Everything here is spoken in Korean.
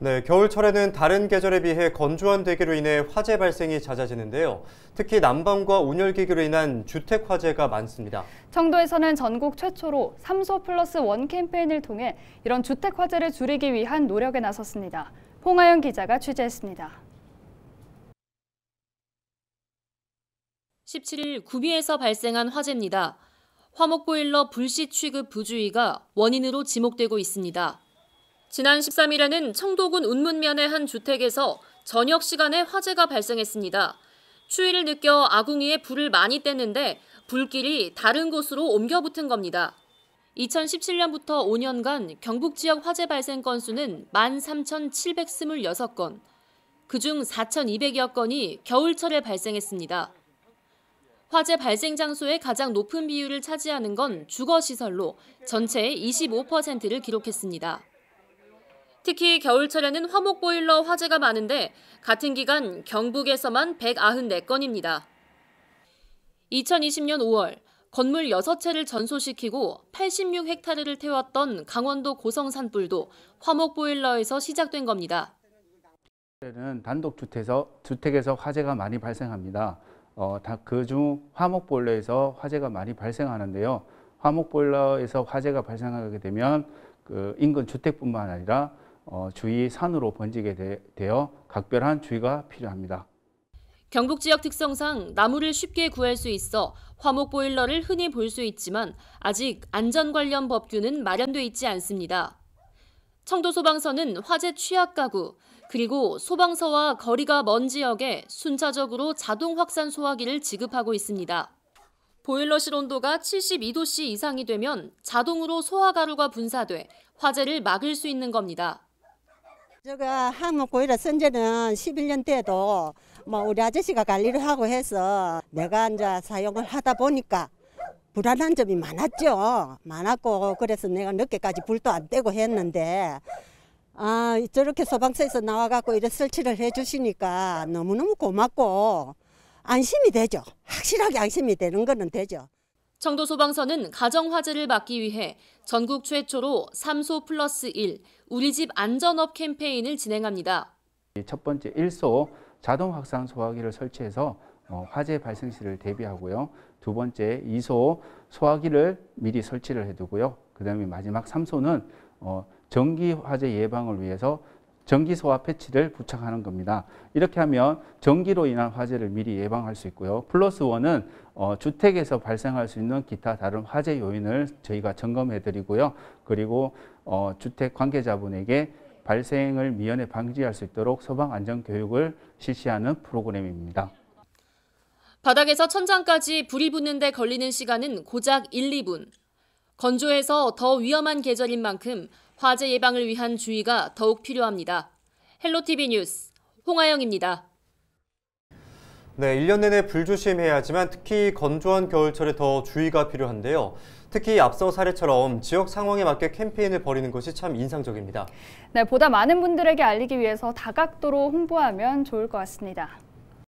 네, 겨울철에는 다른 계절에 비해 건조한 대기로 인해 화재 발생이 잦아지는데요. 특히 난방과 온열기기로 인한 주택 화재가 많습니다. 청도에서는 전국 최초로 삼소 플러스 원 캠페인을 통해 이런 주택 화재를 줄이기 위한 노력에 나섰습니다. 홍하영 기자가 취재했습니다. 17일 구미에서 발생한 화재입니다. 화목보일러 불시 취급 부주의가 원인으로 지목되고 있습니다. 지난 13일에는 청도군 운문면의 한 주택에서 저녁 시간에 화재가 발생했습니다. 추위를 느껴 아궁이에 불을 많이 뗐는데 불길이 다른 곳으로 옮겨 붙은 겁니다. 2017년부터 5년간 경북 지역 화재 발생 건수는 13,726건, 그중 4,200여 건이 겨울철에 발생했습니다. 화재 발생 장소의 가장 높은 비율을 차지하는 건 주거시설로 전체의 25%를 기록했습니다. 특히 겨울철에는 화목 보일러 화재가 많은데 같은 기간 경북에서만 194건입니다. 2020년 5월 건물 6채를 전소시키고 86헥타르를 태웠던 강원도 고성산불도 화목 보일러에서 시작된 겁니다. 는 단독 주택에서 주택에서 화재가 많이 발생합니다. 어, 그중 화목 보일러에서 화재가 많이 발생하는데요. 화목 보일러에서 화재가 발생하게 되면 그 인근 주택뿐만 아니라 어, 주위 산으로 번지게 되어 각별한 주의가 필요합니다. 경북 지역 특성상 나무를 쉽게 구할 수 있어 화목 보일러를 흔히 볼 수 있지만 아직 안전 관련 법규는 마련돼 있지 않습니다. 청도 소방서는 화재 취약 가구 그리고 소방서와 거리가 먼 지역에 순차적으로 자동 확산 소화기를 지급하고 있습니다. 보일러실 온도가 72도씨 이상이 되면 자동으로 소화가루가 분사돼 화재를 막을 수 있는 겁니다. 저가 한국 고일을 쓴 지는 11년 때도 뭐 우리 아저씨가 관리를 하고 해서 내가 이제 사용을 하다 보니까 불안한 점이 많았죠. 많았고 그래서 내가 늦게까지 불도 안 떼고 했는데 아 저렇게 소방서에서 나와갖고 이런 설치를 해주시니까 너무너무 고맙고 안심이 되죠. 확실하게 안심이 되는 거는 되죠. 청도 소방서는 가정 화재를 막기 위해 전국 최초로 삼소 플러스 1 우리 집 안전업 캠페인을 진행합니다. 첫 번째 1소 자동 확산 소화기를 설치해서 어, 화재 발생 시를 대비하고요. 두 번째 2소 소화기를 미리 설치를 해두고요. 그 다음에 마지막 3소는 어, 전기 화재 예방을 위해서 전기 소화 패치를 부착하는 겁니다. 이렇게 하면 전기로 인한 화재를 미리 예방할 수 있고요. 플러스 원은 어, 주택에서 발생할 수 있는 기타 다른 화재 요인을 저희가 점검해 드리고요. 그리고 어, 주택 관계자분에게 발생을 미연에 방지할 수 있도록 소방 안전 교육을 실시하는 프로그램입니다. 바닥에서 천장까지 불이 붙는데 걸리는 시간은 고작 1, 2분. 건조해서 더 위험한 계절인 만큼 화재 예방을 위한 주의가 더욱 필요합니다. 헬로TV 뉴스 홍아영입니다. 네, 1년 내내 불조심해야 하지만 특히 건조한 겨울철에 더 주의가 필요한데요. 특히 앞서 사례처럼 지역 상황에 맞게 캠페인을 벌이는 것이 참 인상적입니다. 네, 보다 많은 분들에게 알리기 위해서 다각도로 홍보하면 좋을 것 같습니다.